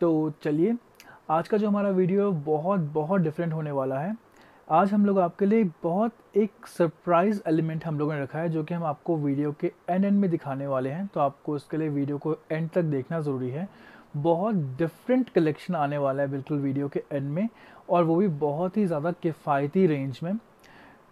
तो चलिए आज का जो हमारा वीडियो बहुत बहुत डिफरेंट होने वाला है आज हम लोग आपके लिए बहुत एक सरप्राइज़ एलिमेंट हम लोगों ने रखा है जो कि हम आपको वीडियो के एंड एंड में दिखाने वाले हैं तो आपको उसके लिए वीडियो को एंड तक देखना ज़रूरी है बहुत डिफरेंट कलेक्शन आने वाला है बिल्कुल वीडियो के एंड में और वो भी बहुत ही ज़्यादा किफ़ायती रेंज में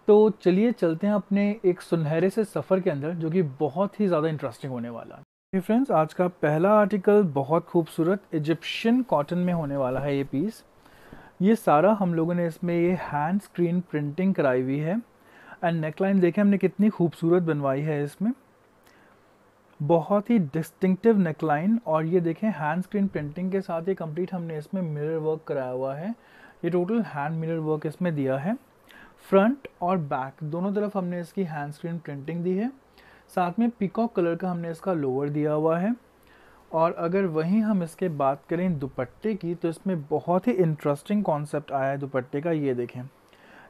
तो चलिए चलते हैं अपने एक सुनहरे से सफ़र के अंदर जो कि बहुत ही ज़्यादा इंटरेस्टिंग होने वाला जी फ्रेंड्स आज का पहला आर्टिकल बहुत खूबसूरत इजिप्शियन कॉटन में होने वाला है ये पीस ये सारा हम लोगों ने इसमें ये हैंड स्क्रीन प्रिंटिंग कराई हुई है एंड नेकलाइन देखें हमने कितनी खूबसूरत बनवाई है इसमें बहुत ही डिस्टिंक्टिव नेकलाइन और ये देखें हैंड स्क्रीन प्रिंटिंग के साथ ये कंप्लीट हमने इसमें मिरर वर्क कराया हुआ है ये टोटल हैंड मिरर वर्क इसमें दिया है फ्रंट और बैक दोनों तरफ हमने इसकी हैंड स्क्रीन प्रिंटिंग दी है साथ में पिकॉक कलर का हमने इसका लोअर दिया हुआ है और अगर वहीं हम इसके बात करें दुपट्टे की तो इसमें बहुत ही इंटरेस्टिंग कॉन्सेप्ट आया है दुपट्टे का ये देखें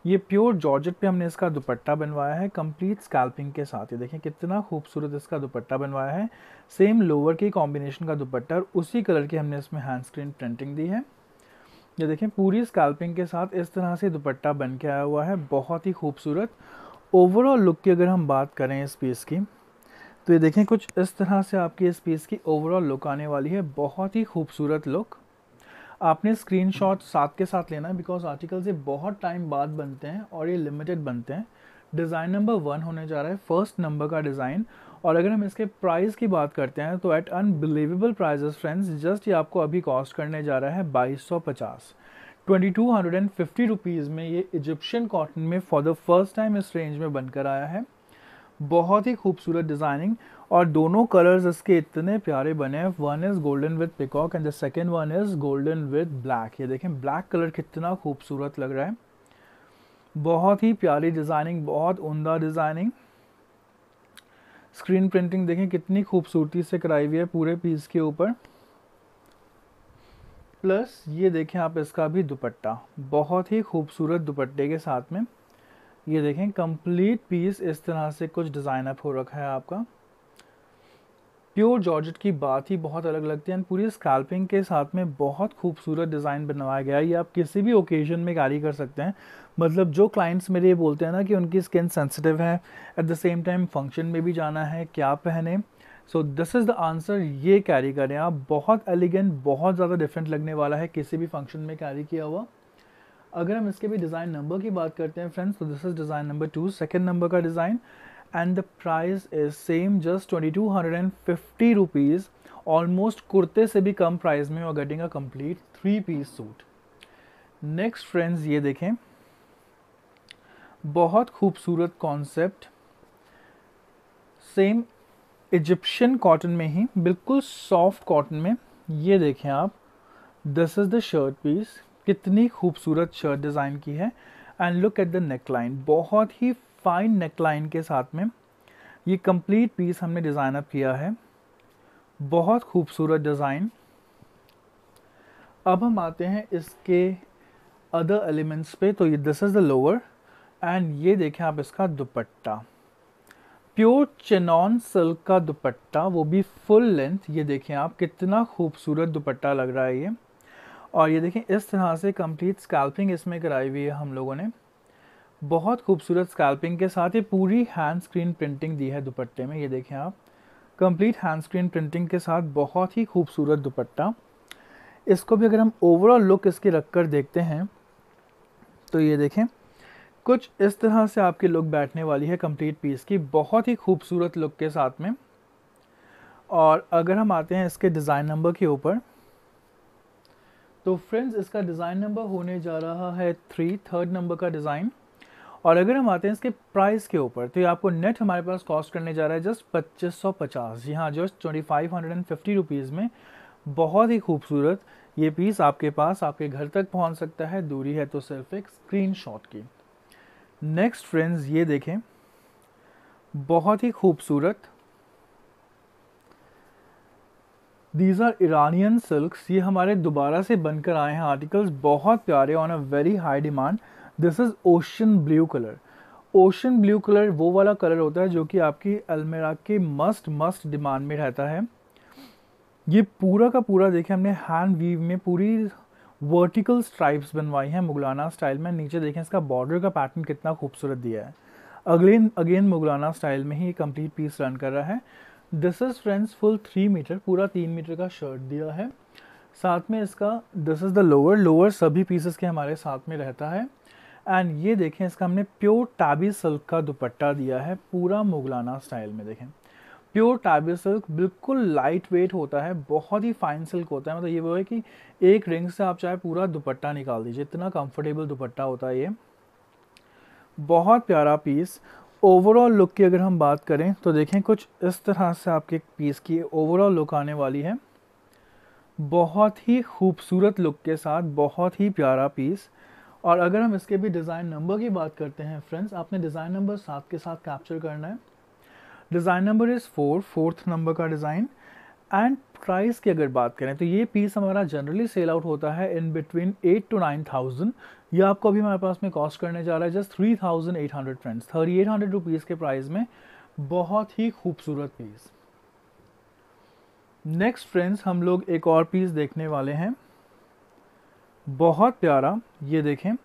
ये प्योर जॉर्जेट पे हमने इसका दुपट्टा बनवाया है कंप्लीट स्कैल्पिंग के साथ ये देखें कितना खूबसूरत इसका दुपट्टा बनवाया है सेम लोअर के कॉम्बिनेशन का दुपट्टा और उसी कलर की हमने इसमें हैंड स्क्रीन प्रिंटिंग दी है ये देखें पूरी स्कैल्पिंग के साथ इस तरह से दुपट्टा बन के आया हुआ है बहुत ही खूबसूरत ओवरऑल लुक की अगर हम बात करें इस पीस की तो ये देखें कुछ इस तरह से आपकी इस पीस की ओवरऑल लुक आने वाली है बहुत ही खूबसूरत लुक आपने स्क्रीन शॉट साथ के साथ लेना है बिकॉज आर्टिकल से बहुत टाइम बाद बनते हैं और ये लिमिटेड बनते हैं डिज़ाइन नंबर वन होने जा रहा है फर्स्ट नंबर का डिज़ाइन और अगर हम इसके प्राइस की बात करते हैं तो at unbelievable prices friends just ये आपको अभी कॉस्ट करने जा रहा है बाईस सौ पचास twenty two hundred and fifty rupees में ये इजिप्शियन कॉटन में फॉर द फर्स्ट टाइम इस रेंज में बनकर आया है बहुत ही खूबसूरत डिज़ाइनिंग और दोनों कलर्स इसके इतने प्यारे बने हैं one is golden with peacock and the second one is golden with black ये देखें ब्लैक कलर कितना खूबसूरत लग रहा है बहुत ही प्यारी डिज़ाइनिंग बहुत उमदा डिज़ाइनिंग स्क्रीन प्रिंटिंग देखें कितनी खूबसूरती से कराई हुई है पूरे पीस के ऊपर प्लस ये देखें आप इसका भी दुपट्टा बहुत ही खूबसूरत दुपट्टे के साथ में ये देखें कंप्लीट पीस इस तरह से कुछ डिज़ाइन अप हो रखा है आपका प्योर जॉर्जेट की बात ही बहुत अलग लगती है एंड पूरी स्कैल्पिंग के साथ में बहुत खूबसूरत डिज़ाइन बनवाया गया है ये आप किसी भी ओकेजन में कैरी कर सकते हैं मतलब जो क्लाइंट्स मेरे ये बोलते हैं ना कि उनकी स्किन सेंसिटिव है at the same time function में भी जाना है क्या पहने so this is the answer ये कैरी करें आप बहुत एलिगेंट बहुत ज़्यादा डिफरेंट लगने वाला है किसी भी फंक्शन में कैरी किया हुआ अगर हम इसके भी डिज़ाइन नंबर की बात करते हैं फ्रेंड्स तो this is design number two second number का design and the price is same just twenty two hundred and fifty rupees almost कुर्ते से भी कम प्राइस में और getting a complete three piece suit next friends ये देखें बहुत खूबसूरत कॉन्सेप्ट सेम इजिप्शियन कॉटन में ही बिल्कुल सॉफ्ट कॉटन में ये देखें आप this is the shirt piece कितनी खूबसूरत शर्ट डिज़ाइन की है and look at the neckline बहुत ही फाइन नेकलाइन के साथ में ये कंप्लीट पीस हमने डिज़ाइन अप किया है बहुत खूबसूरत डिज़ाइन अब हम आते हैं इसके अदर एलिमेंट्स पे तो ये दिस इज़ द लोअर एंड ये देखें आप इसका दुपट्टा प्योर चेनॉन सिल्क का दुपट्टा वो भी फुल लेंथ ये देखें आप कितना खूबसूरत दुपट्टा लग रहा है ये और ये देखें इस तरह से कंप्लीट स्कैल्पिंग इसमें कराई हुई है हम लोगों ने बहुत खूबसूरत स्कैल्पिंग के साथ ये पूरी हैंड स्क्रीन प्रिंटिंग दी है दुपट्टे में ये देखें आप कंप्लीट हैंड स्क्रीन प्रिंटिंग के साथ बहुत ही खूबसूरत दुपट्टा इसको भी अगर हम ओवरऑल लुक इसके रख कर देखते हैं तो ये देखें कुछ इस तरह से आपकी लुक बैठने वाली है कंप्लीट पीस की बहुत ही खूबसूरत लुक के साथ में और अगर हम आते हैं इसके डिज़ाइन नंबर के ऊपर तो फ्रेंड्स इसका डिज़ाइन नंबर होने जा रहा है थ्री थर्ड नंबर का डिज़ाइन और अगर हम आते हैं इसके प्राइस के ऊपर तो ये आपको नेट हमारे पास कॉस्ट करने जा रहा है जस्ट पच्चीस सौ पचास जी हाँ just twenty five hundred and fifty rupees में बहुत ही खूबसूरत ये पीस आपके पास आपके घर तक पहुँच सकता है दूरी है तो सिर्फ एक शॉट की नेक्स्ट फ्रेंड्स ये देखें बहुत ही खूबसूरत दीज आर ईरानियन सिल्कस ये हमारे दोबारा से बनकर आए हैं आर्टिकल्स बहुत प्यारे on a very high demand this is ocean blue colour ocean blue colour वो वाला कलर होता है जो कि आपकी अलमेरा के मस्ट मस्ट डिमांड में रहता है ये पूरा का पूरा देखें हमने हैंड वीव में पूरी वर्टिकल स्ट्राइप्स बनवाई हैं मुगलाना स्टाइल में नीचे देखें इसका बॉर्डर का पैटर्न कितना खूबसूरत दिया है अगले अगेन मुगलाना स्टाइल में ही कंप्लीट पीस रन कर रहा है this is friends full three metre पूरा तीन मीटर का शर्ट दिया है साथ में इसका this is the lower lower सभी पीसेस के हमारे साथ में रहता है एंड ये देखें इसका हमने प्योर टाबी सिल्क का दुपट्टा दिया है पूरा मुगलाना स्टाइल में देखें प्योर टाबी सिल्क बिल्कुल लाइट वेट होता है बहुत ही फाइन सिल्क होता है मतलब ये वो है कि एक रिंग से आप चाहे पूरा दुपट्टा निकाल दीजिए इतना कंफर्टेबल दुपट्टा होता है ये बहुत प्यारा पीस ओवरऑल लुक की अगर हम बात करें तो देखें कुछ इस तरह से आपके पीस की ओवरऑल लुक आने वाली है बहुत ही खूबसूरत लुक के साथ बहुत ही प्यारा पीस और अगर हम इसके भी डिज़ाइन नंबर की बात करते हैं फ्रेंड्स आपने डिज़ाइन नंबर सात के साथ कैप्चर करना है design number is four fourth number का डिज़ाइन एंड प्राइस की अगर बात करें तो ये पीस हमारा जनरली सेल आउट होता है in between eight to nine thousand ये आपको अभी हमारे पास में कॉस्ट करने जा रहा है just three thousand eight hundred friends thirty eight hundred rupees के प्राइस में बहुत ही खूबसूरत पीस नेक्स्ट फ्रेंड्स हम लोग एक और पीस देखने वाले हैं बहुत प्यारा ये देखें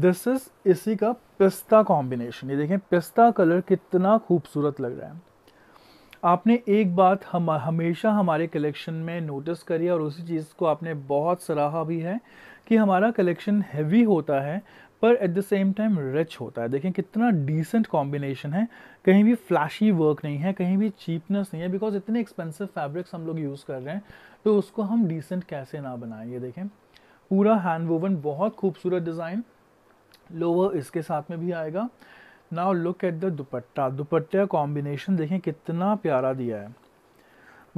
दिस इज इसी का पिस्ता कॉम्बिनेशन ये देखें पिस्ता कलर कितना खूबसूरत लग रहा है आपने एक बात हम हमेशा हमारे कलेक्शन में नोटिस करी और उसी चीज़ को आपने बहुत सराहा भी है कि हमारा कलेक्शन हैवी होता है पर at the same time rich होता है देखें कितना डिसेंट कॉम्बिनेशन है कहीं भी फ्लैशी वर्क नहीं है कहीं भी चीपनेस नहीं है बिकॉज इतने एक्सपेंसिव फैब्रिक्स हम लोग यूज़ कर रहे हैं तो उसको हम डिसेंट कैसे ना बनाएं ये देखें पूरा हैंड वोवन बहुत खूबसूरत डिज़ाइन लोअर इसके साथ में भी आएगा now look at the dupatta दुपट्टे कॉम्बिनेशन देखें कितना प्यारा दिया है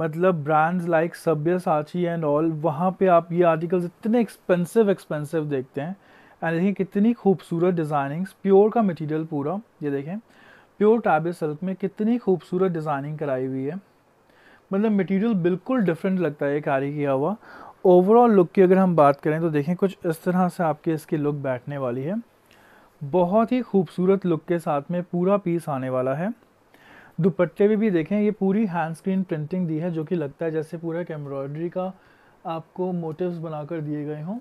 मतलब ब्रांड्स लाइक सभ्य साची एंड ऑल वहाँ पे आप ये आर्टिकल्स इतने एक्सपेंसिव एक्सपेंसिव देखते हैं एंड देखें कितनी खूबसूरत डिज़ाइनिंग्स प्योर का मटेरियल पूरा ये देखें प्योर टैबे सिल्क में कितनी खूबसूरत डिज़ाइनिंग कराई हुई है मतलब मटेरियल बिल्कुल डिफरेंट लगता है कार्य किया हुआ ओवरऑल लुक की अगर हम बात करें तो देखें कुछ इस तरह से आपकी इसकी लुक बैठने वाली है बहुत ही खूबसूरत लुक के साथ में पूरा पीस आने वाला है दुपट्टे भी भी देखें ये पूरी हैंड स्क्रीन प्रिंटिंग दी है जो कि लगता है जैसे पूरा एक एम्ब्रॉयडरी का आपको मोटिव्स बनाकर दिए गए हों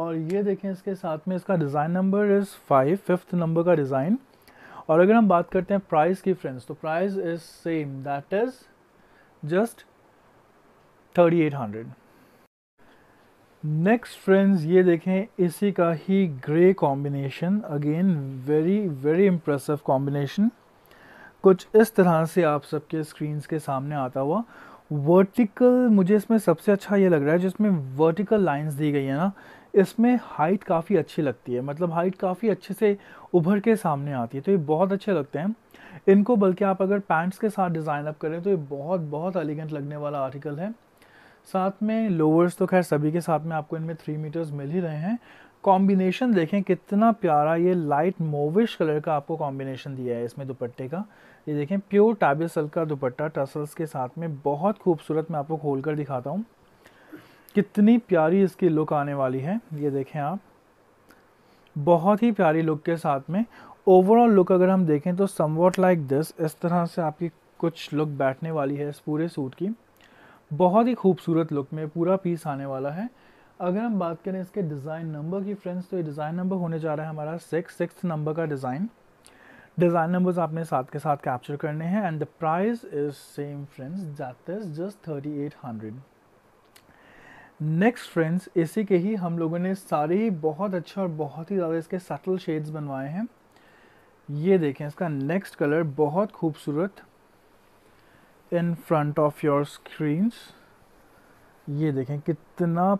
और ये देखें इसके साथ में इसका design number is five fifth number का डिज़ाइन और अगर हम बात करते हैं प्राइस की फ्रेंड्स तो price is same that is just thirty eight hundred next friends ये देखें इसी का ही grey combination again very very impressive combination कुछ इस तरह से आप सबके स्क्रीन्स के सामने आता हुआ वर्टिकल मुझे इसमें सबसे अच्छा ये लग रहा है जिसमें वर्टिकल लाइंस दी गई है ना इसमें हाइट काफ़ी अच्छी लगती है मतलब हाइट काफ़ी अच्छे से उभर के सामने आती है तो ये बहुत अच्छे लगते हैं इनको बल्कि आप अगर पैंट्स के साथ डिज़ाइन अप करें तो ये बहुत बहुत एलिगेंट लगने वाला आर्टिकल है साथ में लोअर्स तो खैर सभी के साथ में आपको इनमें थ्री मीटर्स मिल ही रहे हैं कॉम्बिनेशन देखें कितना प्यारा ये लाइट मोविश कलर का आपको कॉम्बिनेशन दिया है इसमें दुपट्टे का ये देखें प्योर टाबेसल सल का दुपट्टा टसल्स के साथ में बहुत खूबसूरत मैं आपको खोल कर दिखाता हूँ कितनी प्यारी इसकी लुक आने वाली है ये देखें आप बहुत ही प्यारी लुक के साथ में ओवरऑल लुक अगर हम देखें तो समवॉट लाइक दिस इस तरह से आपकी कुछ लुक बैठने वाली है इस पूरे सूट की बहुत ही खूबसूरत लुक में पूरा पीस आने वाला है अगर हम बात करें इसके डिज़ाइन नंबर की फ्रेंड्स तो ये डिज़ाइन नंबर होने जा रहा है हमारा सिक्स सिक्स नंबर का डिज़ाइन डिज़ाइन नंबर्स आपने साथ के साथ कैप्चर करने हैं and the price is same friends that is just thirty eight hundred next friends इसी के ही हम लोगों ने सारे ही बहुत अच्छे और बहुत ही ज़्यादा इसके सटल शेड्स बनवाए हैं ये देखें इसका नेक्स्ट कलर बहुत खूबसूरत in front of your screens ये देखें कितना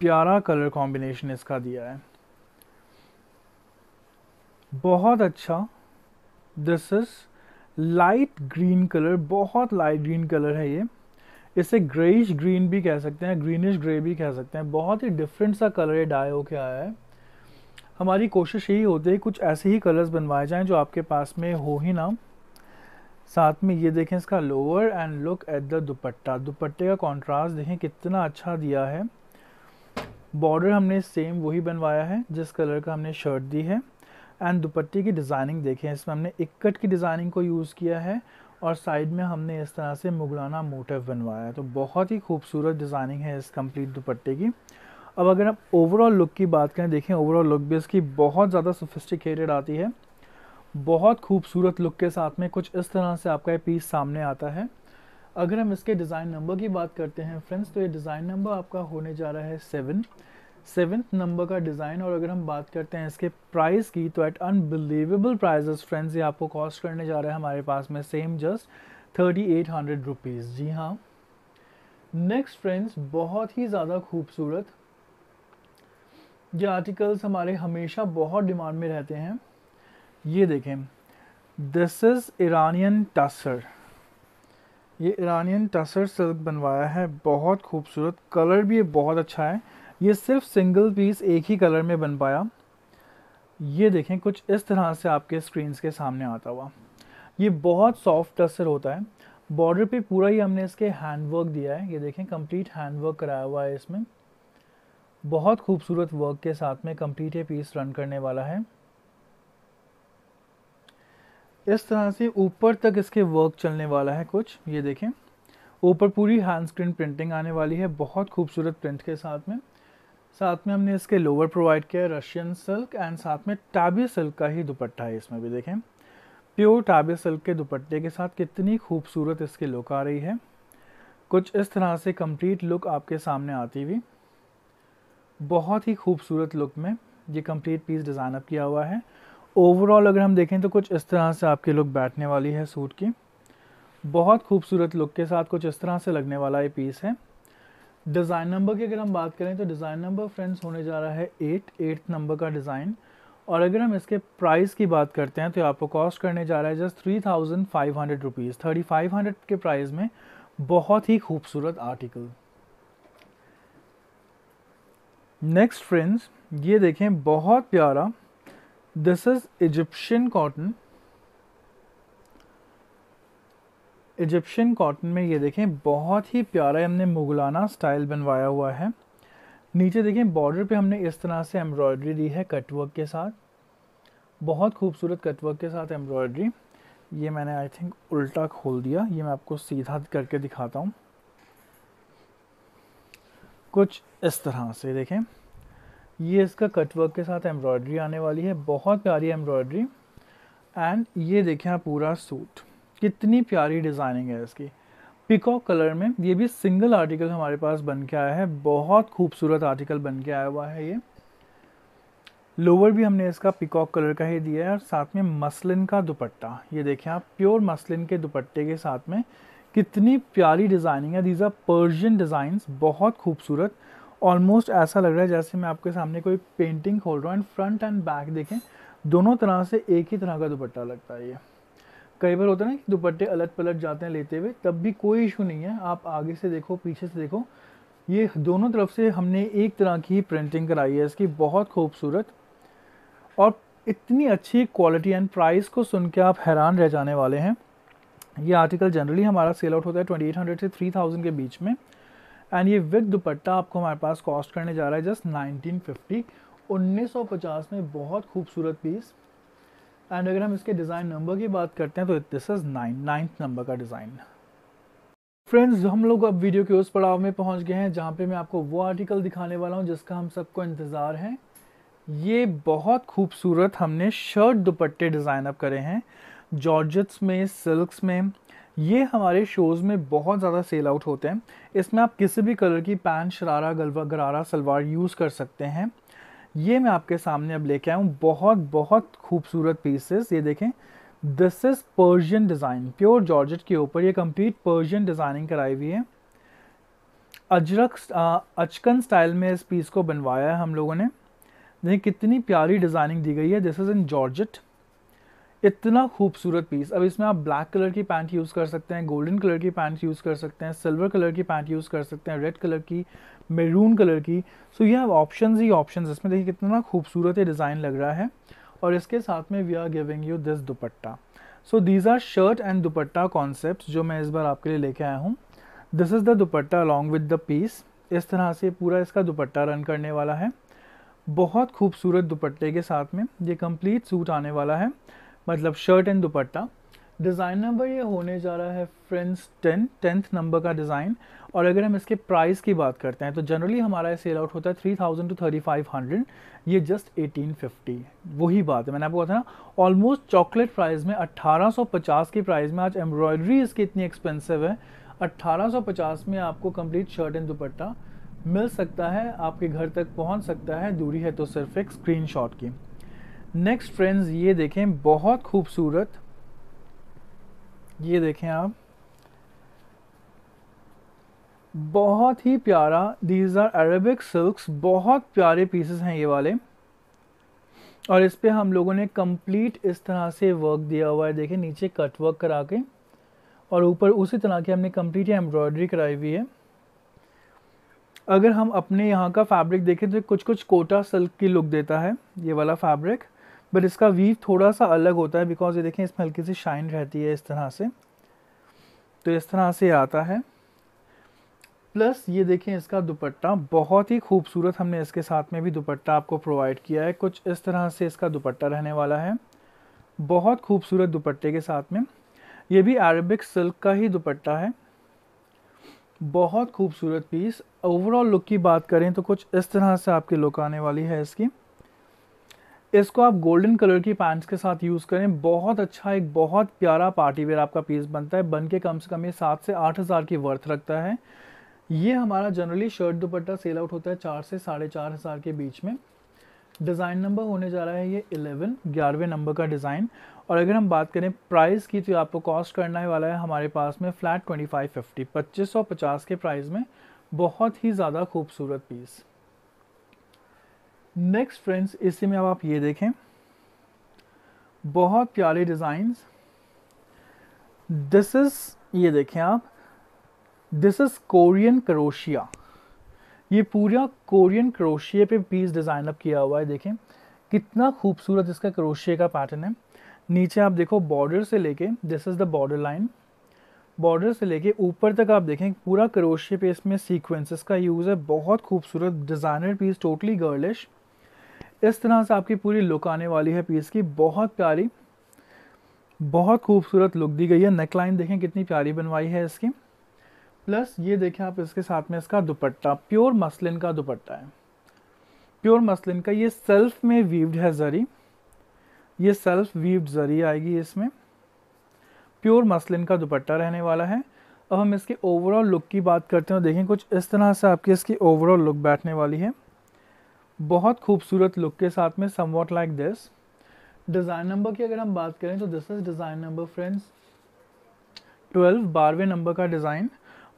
प्यारा कलर कॉम्बिनेशन इसका दिया है बहुत अच्छा this is light green colour बहुत लाइट ग्रीन कलर है ये इसे ग्रेइश ग्रीन भी कह सकते हैं ग्रीनिश ग्रे भी कह सकते हैं बहुत ही डिफरेंट सा कलर ये डाई होके आया है हमारी कोशिश यही होती है कुछ ऐसे ही कलर्स बनवाए जाएं जो आपके पास में हो ही ना साथ में ये देखें इसका lower and look at the dupatta दुपट्टे का कंट्रास्ट देखें कितना अच्छा दिया है बॉर्डर हमने सेम वही बनवाया है जिस कलर का हमने शर्ट दी है एंड दुपट्टे की डिज़ाइनिंग देखें इसमें हमने इक्कट की डिज़ाइनिंग को यूज़ किया है और साइड में हमने इस तरह से मुगलाना मोटिव बनवाया है तो बहुत ही खूबसूरत डिज़ाइनिंग है इस कंप्लीट दुपट्टे की अब अगर आप ओवरऑल लुक की बात करें देखें ओवरऑल लुक भी इसकी बहुत ज़्यादा सोफिस्टिकेटेड आती है बहुत खूबसूरत लुक के साथ में कुछ इस तरह से आपका ये पीस सामने आता है अगर हम इसके डिज़ाइन नंबर की बात करते हैं फ्रेंड्स तो ये डिज़ाइन नंबर आपका होने जा रहा है सेवन सेवन्थ नंबर का डिज़ाइन और अगर हम बात करते हैं इसके प्राइस की तो एट अनबिलीवेबल प्राइजेस फ्रेंड्स ये आपको कॉस्ट करने जा रहा है हमारे पास में same just thirty eight hundred rupees जी हाँ नेक्स्ट फ्रेंड्स बहुत ही ज़्यादा खूबसूरत ये आर्टिकल्स हमारे हमेशा बहुत डिमांड में रहते हैं ये देखें दिस इज़ ईरानियन टसर ये ईरानियन टसर सिल्क बनवाया है बहुत खूबसूरत कलर भी ये बहुत अच्छा है ये सिर्फ सिंगल पीस एक ही कलर में बन पाया ये देखें कुछ इस तरह से आपके स्क्रीन के सामने आता हुआ ये बहुत सॉफ्ट टसर होता है बॉर्डर पे पूरा ही हमने इसके हैंडवर्क दिया है ये देखें कंप्लीट हैंडवर्क कराया हुआ है इसमें बहुत खूबसूरत वर्क के साथ में कंप्लीट ये पीस रन करने वाला है इस तरह से ऊपर तक इसके वर्क चलने वाला है कुछ ये देखें ऊपर पूरी हैंड स्क्रीन प्रिंटिंग आने वाली है बहुत खूबसूरत प्रिंट के साथ में साथ में हमने इसके लोअर प्रोवाइड किया है रशियन सिल्क एंड साथ में टाबी सिल्क का ही दुपट्टा है इसमें भी देखें प्योर टाबी सिल्क के दुपट्टे के साथ कितनी खूबसूरत इसकी लुक आ रही है कुछ इस तरह से कंप्लीट लुक आपके सामने आती हुई बहुत ही खूबसूरत लुक में ये कंप्लीट पीस डिज़ाइन अप किया हुआ है ओवरऑल अगर हम देखें तो कुछ इस तरह से आपकी लुक बैठने वाली है सूट की बहुत खूबसूरत लुक के साथ कुछ इस तरह से लगने वाला ये पीस है डिज़ाइन नंबर की अगर हम बात करें तो डिज़ाइन नंबर फ्रेंड्स होने जा रहा है एट एट्थ नंबर का डिज़ाइन और अगर हम इसके प्राइस की बात करते हैं तो आपको कॉस्ट करने जा रहा है just three thousand five hundred rupees thirty five hundred के प्राइस में बहुत ही खूबसूरत आर्टिकल नेक्स्ट फ्रेंड्स ये देखें बहुत प्यारा this is Egyptian cotton Egyptian cotton में ये देखें बहुत ही प्यारा हमने मुगलाना स्टाइल बनवाया हुआ है नीचे देखें बॉर्डर पे हमने इस तरह से एम्ब्रॉयडरी दी है कटवर्क के साथ बहुत खूबसूरत कटवर्क के साथ एम्ब्रॉयडरी ये मैंने आई थिंक उल्टा खोल दिया ये मैं आपको सीधा करके दिखाता हूँ कुछ इस तरह से देखें ये इसका कटवर्क के साथ एम्ब्रॉयडरी आने वाली है बहुत प्यारी एम्ब्रॉयडरी एंड ये देखें आप पूरा सूट कितनी प्यारी डिज़ाइनिंग है इसकी पिकॉक कलर में ये भी सिंगल आर्टिकल हमारे पास बन के आया है बहुत खूबसूरत आर्टिकल बन के आया हुआ है ये लोअर भी हमने इसका पिकॉक कलर का ही दिया है और साथ में मसलिन का दुपट्टा ये देखें आप प्योर मसलिन के दुपट्टे के साथ में कितनी प्यारी डिज़ाइनिंग है दीज आर पर्शियन डिज़ाइंस बहुत खूबसूरत ऑलमोस्ट ऐसा लग रहा है जैसे मैं आपके सामने कोई पेंटिंग खोल रहा हूँ एंड फ्रंट एंड बैक देखें दोनों तरह से एक ही तरह का दुपट्टा लगता है ये कई बार होता है ना कि दुपट्टे अलट पलट जाते हैं लेते हुए तब भी कोई इशू नहीं है आप आगे से देखो पीछे से देखो ये दोनों तरफ से हमने एक तरह की प्रिंटिंग कराई है इसकी बहुत खूबसूरत और इतनी अच्छी क्वालिटी एंड प्राइस को सुन के आप हैरान रह जाने वाले हैं ये आर्टिकल जनरली हमारा सेल आउट होता है ट्वेंटी से थ्री के बीच में एंड ये विद दुपट्टा आपको हमारे पास कॉस्ट करने जा रहा है जस्ट 1950 1950 में बहुत खूबसूरत पीस एंड अगर हम इसके डिज़ाइन नंबर की बात करते हैं तो this is nine ninth number का डिज़ाइन फ्रेंड्स हम लोग अब वीडियो के उस पड़ाव में पहुंच गए हैं जहां पे मैं आपको वो आर्टिकल दिखाने वाला हूं जिसका हम सबको इंतज़ार है ये बहुत खूबसूरत हमने शर्ट दुपट्टे डिज़ाइन अप करे हैं जॉर्जट्स में सिल्क्स में ये हमारे शोज़ में बहुत ज़्यादा सेल आउट होते हैं इसमें आप किसी भी कलर की पैंट शरारा गलवा गरारा सलवार यूज़ कर सकते हैं ये मैं आपके सामने अब लेके आया हूँ बहुत बहुत खूबसूरत पीसेस ये देखें this is Persian design pure georgette के ऊपर ये कंप्लीट पर्शियन डिज़ाइनिंग कराई हुई है अजरक अचकन स्टाइल में इस पीस को बनवाया है हम लोगों ने देखिए कितनी प्यारी डिज़ाइनिंग दी गई है दिस इज़ इन जॉर्जेट इतना खूबसूरत पीस अब इसमें आप ब्लैक कलर की पैंट यूज़ कर सकते हैं गोल्डन कलर की पैंट यूज़ कर सकते हैं सिल्वर कलर की पैंट यूज़ कर सकते हैं रेड कलर की मेरून कलर की सो हैव ऑप्शन ही ऑप्शन इसमें देखिए कितना खूबसूरत ये डिज़ाइन लग रहा है और इसके साथ में we are giving you this dupatta so these are shirt and dupatta concept जो मैं इस बार आपके लिए लेके आया हूँ this is the dupatta along with the piece इस तरह से पूरा इसका दुपट्टा रन करने वाला है बहुत खूबसूरत दुपट्टे के साथ में ये कंप्लीट सूट आने वाला है मतलब shirt and dupatta design number ये होने जा रहा है फ्रेंड्स टेन टेंथ नंबर का डिज़ाइन और अगर हम इसके प्राइस की बात करते हैं तो जनरली हमारा ये सेल आउट होता है three thousand two thirty five hundred ये जस्ट एटीन फिफ्टी वही बात है मैंने आपको बताया ऑलमोस्ट चॉकलेट प्राइस में अट्ठारह सौ पचास की प्राइस में आज एम्ब्रॉयडरी इसकी इतनी एक्सपेंसिव है अट्ठारह सौ पचास में आपको कंप्लीट शर्ट एंड दुपट्टा मिल सकता है आपके घर तक पहुंच सकता है दूरी है तो सिर्फ एक स्क्रीनशॉट की नेक्स्ट फ्रेंड्स ये देखें बहुत खूबसूरत ये देखें आप बहुत ही प्यारा दीज आर अरेबिक सिल्कस बहुत प्यारे पीसेस हैं ये वाले और इस पर हम लोगों ने कंप्लीट इस तरह से वर्क दिया हुआ है देखें नीचे कट वर्क करा के और ऊपर उसी तरह की हमने कम्प्लीट एम्ब्रॉयडरी कराई हुई है अगर हम अपने यहाँ का फैब्रिक देखें तो कुछ कुछ कोटा सिल्क की लुक देता है ये वाला फैब्रिक बट इसका वीव थोड़ा सा अलग होता है बिकॉज ये देखें इसमें हल्की सी शाइन रहती है इस तरह से तो इस तरह से आता है प्लस ये देखें इसका दुपट्टा बहुत ही खूबसूरत हमने इसके साथ में भी दुपट्टा आपको प्रोवाइड किया है कुछ इस तरह से इसका दुपट्टा रहने वाला है बहुत खूबसूरत दुपट्टे के साथ में ये भी अरबिक सिल्क का ही दुपट्टा है बहुत खूबसूरत पीस ओवरऑल लुक की बात करें तो कुछ इस तरह से आपकी लुक आने वाली है इसकी इसको आप गोल्डन कलर की पैंट्स के साथ यूज़ करें बहुत अच्छा एक बहुत प्यारा पार्टी वेयर आपका पीस बनता है बन के कम से कम ये सात से आठ हज़ार की वर्थ रखता है ये हमारा generally shirt dupatta sale out होता है चार से साढ़े चार हज़ार के बीच में डिज़ाइन नंबर होने जा रहा है ये इलेवन ग्यारहवें नंबर का डिज़ाइन और अगर हम बात करें प्राइस की तो आपको कॉस्ट करना है वाला है हमारे पास में फ़्लैट ट्वेंटी फाइव फिफ्टी पच्चीस पचास के प्राइस में बहुत ही ज़्यादा खूबसूरत पीस नेक्स्ट फ्रेंड्स इसी में अब आप ये देखें बहुत प्यारे डिज़ाइन दिस इज़ ये देखें आप दिस इज़ कोरियन क्रोशिया ये पूरा कोरियन क्रोशिए पे पीस डिज़ाइन अप किया हुआ है देखें कितना खूबसूरत इसका करोशिया का पैटर्न है नीचे आप देखो बॉर्डर से लेके this is the border line border से लेके ऊपर तक आप देखें पूरा क्रोशिए पे इसमें सीक्वेंसेस का यूज़ है बहुत खूबसूरत डिज़ाइनर पीस टोटली गर्लिश इस तरह से आपकी पूरी लुक आने वाली है पीस की बहुत प्यारी बहुत खूबसूरत लुक दी गई है नेकलाइन देखें कितनी प्यारी बनवाई है इसकी प्लस ये देखें आप इसके साथ में इसका दुपट्टा प्योर मसलिन का दुपट्टा है प्योर मसलिन का ये सेल्फ में वीव्ड है ज़री ये सेल्फ वीव्ड ज़री आएगी इसमें प्योर मसलिन का दुपट्टा रहने वाला है अब हम इसके ओवरऑल लुक की बात करते हैं देखें कुछ इस तरह से आपकी इसकी ओवरऑल लुक बैठने वाली है बहुत खूबसूरत लुक के साथ में somewhat like this design number की अगर हम बात करें तो this is design number friends twelve बारहवें नंबर का डिज़ाइन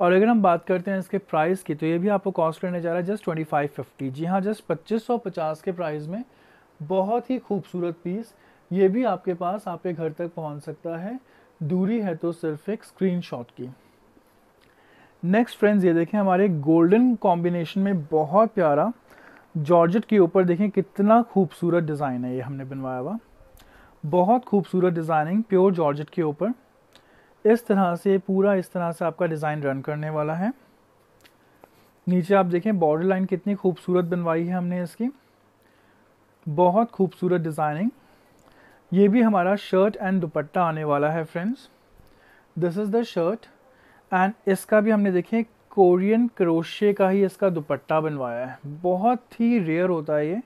और अगर हम बात करते हैं इसके प्राइस की तो ये भी आपको कॉस्ट करने जा रहा है जस्ट ट्वेंटी फाइव फिफ्टी जी हाँ जस्ट पच्चीस सौ पचास के प्राइस में बहुत ही खूबसूरत पीस ये भी आपके पास आपके घर तक पहुंच सकता है दूरी है तो सिर्फ एक शॉट की नेक्स्ट फ्रेंड्स ये देखें हमारे गोल्डन कॉम्बिनेशन में बहुत प्यारा जॉर्जेट के ऊपर देखें कितना खूबसूरत डिज़ाइन है ये हमने बनवाया हुआ बहुत खूबसूरत डिज़ाइनिंग प्योर जॉर्जेट के ऊपर इस तरह से पूरा इस तरह से आपका डिज़ाइन रन करने वाला है नीचे आप देखें बॉर्डर लाइन कितनी खूबसूरत बनवाई है हमने इसकी बहुत खूबसूरत डिज़ाइनिंग ये भी हमारा शर्ट एंड दुपट्टा आने वाला है friends this is the shirt and इसका भी हमने देखें कोरियन क्रोशे का ही इसका दुपट्टा बनवाया है बहुत ही रेयर होता है ये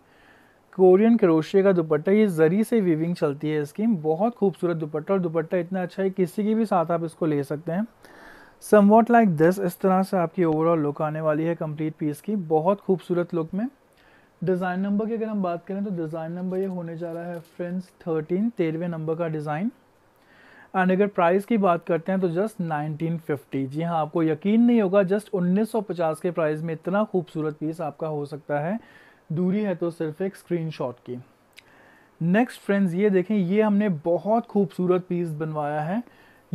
कोरियन क्रोशे का दुपट्टा ये जरी से वीविंग चलती है इसकी बहुत खूबसूरत दुपट्टा और दुपट्टा इतना अच्छा है किसी के भी साथ आप इसको ले सकते हैं सम वॉट लाइक दिस इस तरह से आपकी ओवरऑल लुक आने वाली है कंप्लीट पीस की बहुत खूबसूरत लुक में डिज़ाइन नंबर की अगर हम बात करें तो डिज़ाइन नंबर ये होने जा रहा है फ्रेंड्स थर्टीन तेरहवें नंबर का डिज़ाइन एंड अगर प्राइस की बात करते हैं तो जस्ट 1950 जी हाँ आपको यकीन नहीं होगा जस्ट 1950 के प्राइस में इतना खूबसूरत पीस आपका हो सकता है दूरी है तो सिर्फ एक स्क्रीनशॉट की नेक्स्ट फ्रेंड्स ये देखें ये हमने बहुत खूबसूरत पीस बनवाया है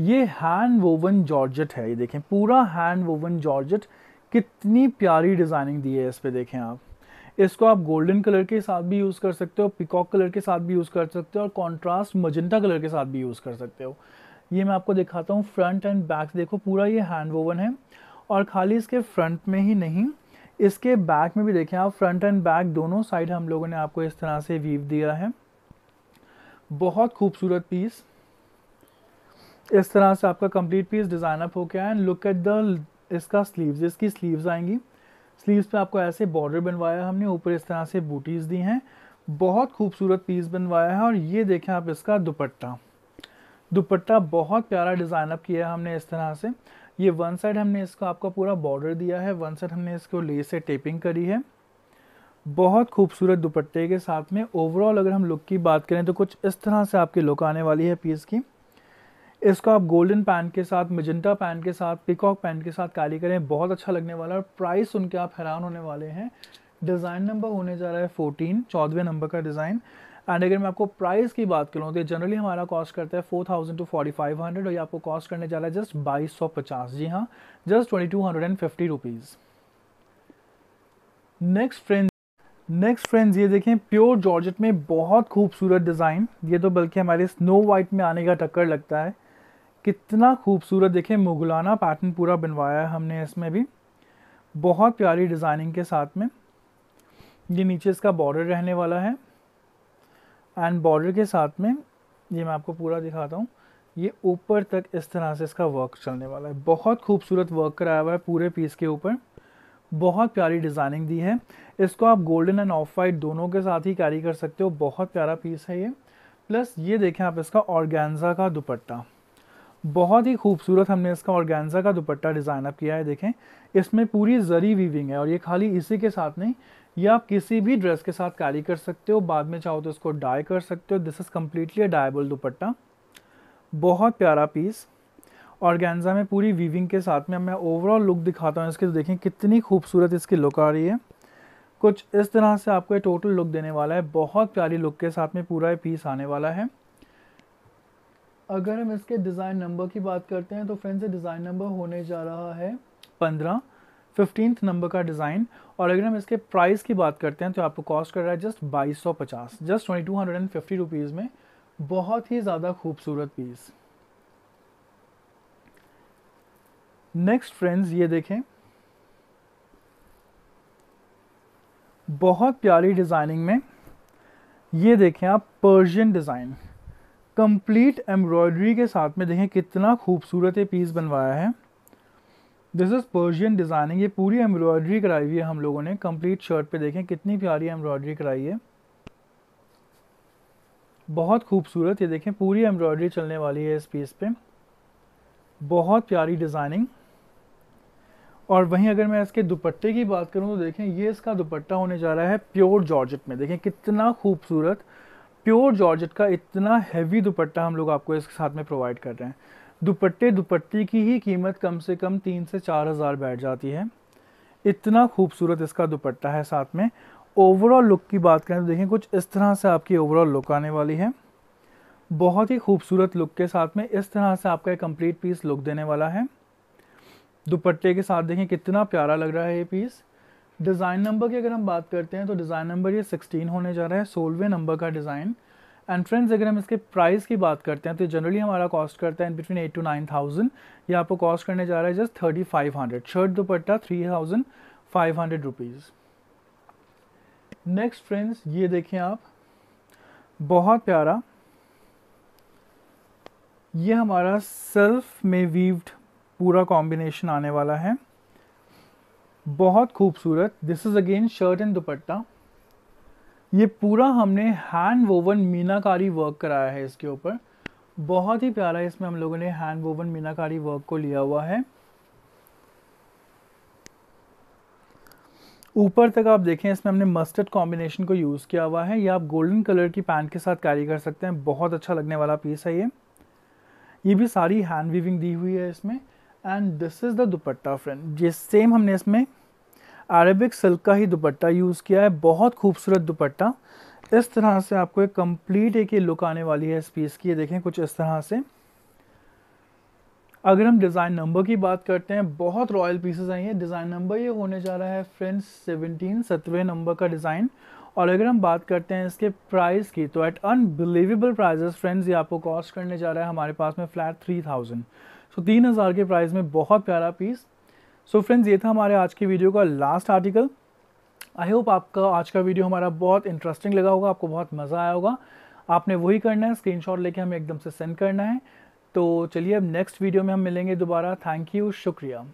ये हैंड वोवन जॉर्जट है ये देखें पूरा हैंड वोवन जॉर्जट कितनी प्यारी डिज़ाइनिंग दी है इस पर देखें आप इसको आप गोल्डन कलर के साथ भी यूज़ कर सकते हो पिकॉक कलर के साथ भी यूज़ कर सकते हो और कॉन्ट्रास्ट मजिंटा कलर के साथ भी यूज़ कर सकते हो ये मैं आपको दिखाता हूँ फ्रंट एंड बैक देखो पूरा ये हैंड वोवन है और खाली इसके फ्रंट में ही नहीं इसके बैक में भी देखें आप फ्रंट एंड बैक दोनों साइड हम लोगों ने आपको इस तरह से वीव दिया है बहुत खूबसूरत पीस इस तरह से आपका कंप्लीट पीस डिज़ाइन अप हो गया है लुक एट द इसका स्लीव्स इसकी स्लीव्स आएंगी स्लीव्स पे आपको ऐसे बॉर्डर बनवाया हमने ऊपर इस तरह से बूटीज़ दी हैं बहुत खूबसूरत पीस बनवाया है और ये देखें आप इसका दुपट्टा दुपट्टा बहुत प्यारा डिज़ाइन अप किया है हमने इस तरह से ये वन साइड हमने इसको आपका पूरा बॉर्डर दिया है वन साइड हमने इसको ले से टेपिंग करी है बहुत खूबसूरत दुपट्टे के साथ में ओवरऑल अगर हम लुक की बात करें तो कुछ इस तरह से आपकी लुक आने वाली है पीस की इसको आप गोल्डन पैन के साथ मजंटा पैन के साथ पिकॉक पैन के साथ काली करें बहुत अच्छा लगने वाला है और प्राइस सुन के आप हैरान होने वाले हैं डिज़ाइन नंबर होने जा रहा है फोर्टीन चौदहवें नंबर का डिज़ाइन एंड अगर मैं आपको प्राइस की बात करूँ तो जनरली हमारा कॉस्ट करता है four thousand two forty five hundred और ये आपको कॉस्ट करने जा रहा है जस्ट बाईस सौ पचास जी हाँ just twenty two hundred and fifty rupees next friend next friend ये देखें प्योर जॉर्जेट में बहुत खूबसूरत डिज़ाइन ये तो बल्कि हमारे स्नो वाइट में आने का टक्कर लगता है कितना खूबसूरत देखें मुगलाना पैटर्न पूरा बनवाया है हमने इसमें भी बहुत प्यारी डिज़ाइनिंग के साथ में ये नीचे इसका बॉर्डर रहने वाला है एंड बॉर्डर के साथ में ये मैं आपको पूरा दिखाता हूँ ये ऊपर तक इस तरह से इसका वर्क चलने वाला है बहुत खूबसूरत वर्क कराया हुआ है पूरे पीस के ऊपर बहुत प्यारी डिज़ाइनिंग दी है इसको आप गोल्डन एंड ऑफ वाइट दोनों के साथ ही कैरी कर सकते हो बहुत प्यारा पीस है ये प्लस ये देखें आप इसका ऑर्गेन्जा का दुपट्टा बहुत ही खूबसूरत हमने इसका ऑर्गेन्जा का दुपट्टा डिज़ाइन अप किया है देखें इसमें पूरी जरी वीविंग है और ये खाली इसी के साथ नहीं ये आप किसी भी ड्रेस के साथ कैरी कर सकते हो बाद में चाहो तो इसको डाई कर सकते हो this is completely a dyeable dupatta बहुत प्यारा पीस ऑर्गेन्जा में पूरी वीविंग के साथ में मैं ओवरऑल लुक दिखाता हूँ इसके तो देखें कितनी खूबसूरत इसकी लुक आ रही है कुछ इस तरह से आपको ये टोटल लुक देने वाला है बहुत प्यारी लुक के साथ में पूरा ये पीस आने वाला है अगर हम इसके डिज़ाइन नंबर की बात करते हैं तो फ्रेंड्स ये डिज़ाइन नंबर होने जा रहा है पंद्रह फिफ्टींथ नंबर का डिज़ाइन और अगर हम इसके प्राइस की बात करते हैं तो आपको कॉस्ट कर रहा है जस्ट बाईस सौ पचास just twenty two hundred and fifty rupees में बहुत ही ज़्यादा खूबसूरत पीस नेक्स्ट फ्रेंड्स ये देखें बहुत प्यारी डिज़ाइनिंग में ये देखें आप पर्शियन डिज़ाइन कंप्लीट एम्ब्रॉयडरी के साथ में देखें कितना खूबसूरत ये पीस बनवाया है दिस इज़ पर्शियन डिज़ाइनिंग ये पूरी एम्ब्रॉयडरी कराई हुई है हम लोगों ने कंप्लीट शर्ट पे देखें कितनी प्यारी एम्ब्रॉयडरी कराई है बहुत खूबसूरत ये देखें पूरी एम्ब्रॉयडरी चलने वाली है इस पीस पे बहुत प्यारी डिज़ाइनिंग और वहीं अगर मैं इसके दुपट्टे की बात करूं तो देखें ये इसका दुपट्टा होने जा रहा है प्योर जॉर्जेट में देखें कितना खूबसूरत प्योर जॉर्जेट का इतना हैवी दुपट्टा हम लोग आपको इसके साथ में प्रोवाइड कर रहे हैं दुपट्टे दुपट्टे की ही कीमत कम से कम तीन से चार हज़ार बैठ जाती है इतना खूबसूरत इसका दुपट्टा है साथ में ओवरऑल लुक की बात करें तो देखें कुछ इस तरह से आपकी ओवरऑल लुक आने वाली है बहुत ही खूबसूरत लुक के साथ में इस तरह से आपका एक कम्प्लीट पीस लुक देने वाला है दुपट्टे के साथ देखें कितना प्यारा लग रहा है ये पीस डिज़ाइन नंबर की अगर हम बात करते हैं तो डिज़ाइन नंबर ये 16 होने जा रहा है सोलवे नंबर का डिज़ाइन एंड फ्रेंड्स अगर हम इसके प्राइस की बात करते हैं तो जनरली हमारा कॉस्ट करता है between eight to nine thousand ये आपको कॉस्ट करने जा रहा है just thirty five hundred shirt dupatta three thousand five hundred rupees next friends ये देखें आप बहुत प्यारा ये हमारा सेल्फ में वीव्ड पूरा कॉम्बिनेशन आने वाला है बहुत खूबसूरत this is again shirt and dupatta ये पूरा हमने हैंड वोवन मीनाकारी वर्क कराया है इसके ऊपर बहुत ही प्यारा है इसमें हम लोगों ने हैंड वोवन मीनाकारी वर्क को लिया हुआ है ऊपर तक आप देखें इसमें हमने मस्टर्ड कॉम्बिनेशन को यूज़ किया हुआ है ये आप गोल्डन कलर की पैंट के साथ कैरी कर सकते हैं बहुत अच्छा लगने वाला पीस है ये ये भी सारी हैंड वीविंग दी हुई है इसमें and this is the dupatta friend जिस सेम हमने इसमें अरेबिक सिल्क का ही दुपट्टा यूज़ किया है बहुत खूबसूरत दुपट्टा इस तरह से आपको एक कंप्लीट एक ही लुक आने वाली है इस पीस की देखें कुछ इस तरह से अगर हम डिज़ाइन नंबर की बात करते हैं बहुत रॉयल पीसेज आई हैं डिज़ाइन नंबर ये होने जा रहा है फ्रेंड्स सेवनटीन सतवें नंबर का डिज़ाइन और अगर हम बात करते हैं इसके प्राइस की तो एट अनबिलीवेबल प्राइजेस फ्रेंड्स ये आपको कॉस्ट करने जा रहा है हमारे पास में फ्लैट थ्री थाउजेंड सो तो तीन हज़ार के प्राइस में बहुत प्यारा पीस सो so फ्रेंड्स ये था हमारे आज की वीडियो का लास्ट आर्टिकल आई होप आपका आज का वीडियो हमारा बहुत इंटरेस्टिंग लगा होगा आपको बहुत मज़ा आया होगा आपने वही करना है स्क्रीनशॉट लेके हमें एकदम से सेंड करना है तो चलिए अब नेक्स्ट वीडियो में हम मिलेंगे दोबारा थैंक यू शुक्रिया